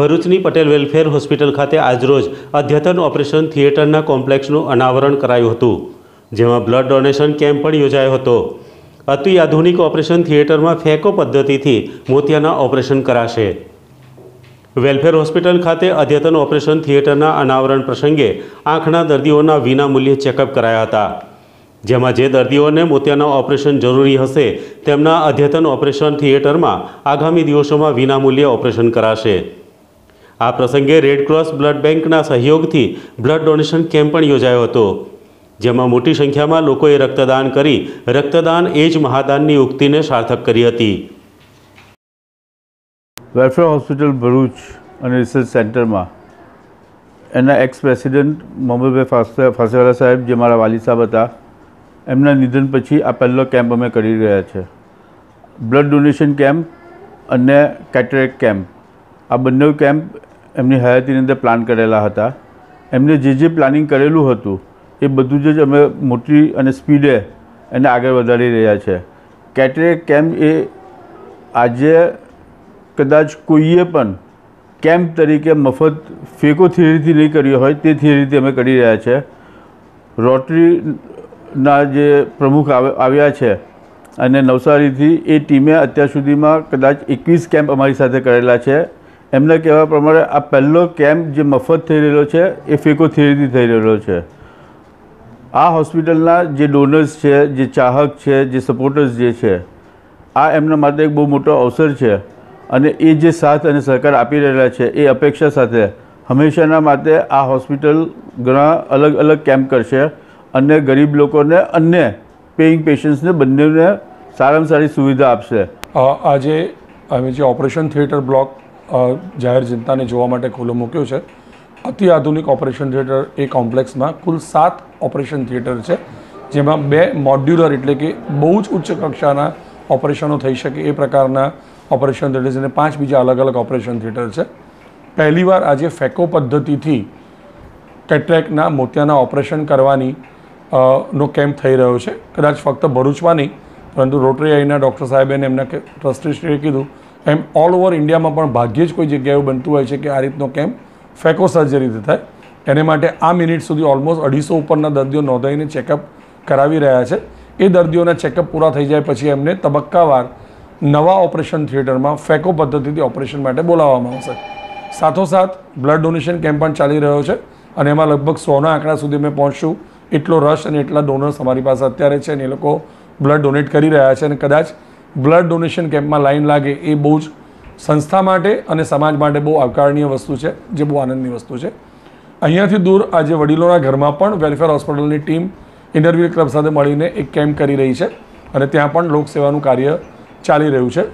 ભરૂચની Patel welfare hospital ખાતે આજરોજ અદ્યતન ઓપરેશન થિયેટરના કોમ્પ્લેક્સનું અનાવરણ કરાયું હતું જેમાં બ્લડ ડોનેશન કેમ્પ પણ યોજાયો હતો અતિઆધુનિક ઓપરેશન થિયેટરમાં ફેકો પદ્ધતિથી મોતિયાના ઓપરેશન કરાશે વેલફેર હોસ્પિટલ ખાતે અદ્યતન ઓપરેશન થિયેટરના અનાવરણ પ્રસંગે આંખના દર્દીઓના વિનામૂલ્યે ચેકઅપ કરાયા હતા જેમાં જે દર્દીઓને મોતિયાના ઓપરેશન જરૂરી હશે તેમના અદ્યતન ઓપરેશન થિયેટરમાં આગામી દિવસોમાં વિનામૂલ્યે ઓપરેશન કરાશે આ પ્રસંગે રેડક્રોસ બ્લડ બેંકના સહયોગથી બ્લડ ડોનેશન કેમ્પ પણ યોજાયો હતો જેમાં મોટી સંખ્યામાં લોકોએ રક્તદાન કરી રક્તદાન એ જ મહાદાનની ઉક્તિને સાર્થક કરી હતી વેલફેર હોસ્પિટલ ભરૂચ અને રિસર્ચ સેન્ટરમાં એના એક્સ પ્રેસિડેન્ટ મોહમ્મદભાઈ ફાસેવાલા સાહેબ જે મારા વાલી સાહેબ હતા એમના નિધન પછી આ પહેલો કેમ્પ અમે કરી રહ્યા છે બ્લડ ડોનેશન કેમ્પ અને કેટરેક કેમ્પ આ બંને કેમ્પ એમની હયાતીની અંદર પ્લાન કરેલા હતા એમને જે જે પ્લાનિંગ કરેલું હતું એ બધું જ અમે મોટી અને સ્પીડે એને આગળ વધારી રહ્યા છે કેટરેક કેમ્પ એ આજે કદાચ કોઈએ પણ કેમ્પ તરીકે મફત ફેકો થિયરીથી નહીં કર્યો હોય તે થિયરીથી અમે કરી રહ્યા છે રોટરી ના જે પ્રમુખ આવ્યા છે અને નવસારીથી એ ટીમે અત્યાર સુધીમાં કદાચ એકવીસ કેમ્પ અમારી સાથે કરેલા છે એમના કહેવા પ્રમાણે આ પહેલો કેમ્પ જે મફત થઈ રહેલો છે એ ફેકો થઈ રહેલો છે આ હોસ્પિટલના જે ડોનર્સ છે જે ચાહક છે જે સપોર્ટર્સ જે છે આ એમના માટે એક બહુ મોટો અવસર છે અને એ જે સાથ અને સહકાર આપી રહેલા છે એ અપેક્ષા સાથે હંમેશાના માટે આ હોસ્પિટલ ઘણા અલગ અલગ કેમ્પ કરશે અને ગરીબ લોકોને અને પેઇંગ પેશન્ટ્સને બંનેને સારામાં સારી સુવિધા આપશે આજે અમે જે ઓપરેશન થિયેટર બ્લોક જાહેર જનતાને જોવા માટે ખુલ્લો મૂક્યો છે અતિ આધુનિક ઓપરેશન થિયેટર એ કોમ્પ્લેક્સમાં કુલ સાત ઓપરેશન થિયેટર છે જેમાં બે મોડ્યુલર એટલે કે બહુ જ ઉચ્ચ કક્ષાના ઓપરેશનો થઈ શકે એ પ્રકારના ઓપરેશન થિયેટર છે અને પાંચ બીજા અલગ અલગ ઓપરેશન થિયેટર છે પહેલીવાર આજે ફેકો પદ્ધતિથી કેટરેકના મોતિયાના ઓપરેશન કરવાની નો કેમ્પ થઈ રહ્યો છે કદાચ ફક્ત ભરૂચમાં નહીં પરંતુ રોટરી આઈના ડૉક્ટર સાહેબે અને એમના ટ્રસ્ટીશ્રીએ કીધું એમ ઓલ ઓવર ઇન્ડિયામાં પણ ભાગ્યે જ કોઈ જગ્યાએ બનતું હોય છે કે આ રીતનો કેમ્પ ફેકો સર્જરીથી થાય એને માટે આ મિનિટ સુધી ઓલમોસ્ટ અઢીસો ઉપરના દર્દીઓ નોંધાઈને ચેકઅપ કરાવી રહ્યા છે એ દર્દીઓના ચેકઅપ પૂરા થઈ જાય પછી એમને તબક્કાવાર નવા ઓપરેશન થિયેટરમાં ફેકો પદ્ધતિથી ઓપરેશન માટે બોલાવવામાં આવશે સાથોસાથ બ્લડ ડોનેશન કેમ્પ પણ ચાલી રહ્યો છે અને એમાં લગભગ સોના આંકડા સુધી અમે પહોંચશું એટલો રશ અને એટલા ડોનર્સ અમારી પાસે અત્યારે છે અને એ લોકો બ્લડ ડોનેટ કરી રહ્યા છે અને કદાચ બ્લડ ડોનેશન કેમ્પમાં લાઈન લાગે એ બહુ જ સંસ્થા માટે અને સમાજ માટે બહુ આવકારણીય વસ્તુ છે જે બહુ આનંદની વસ્તુ છે અહીંયાથી દૂર આજે વડીલોના ઘરમાં પણ વેલફેર હોસ્પિટલની ટીમ ઇન્ટરવ્યૂ ક્લબ સાથે મળીને એક કેમ્પ કરી રહી છે અને ત્યાં પણ લોકસેવાનું કાર્ય ચાલી રહ્યું છે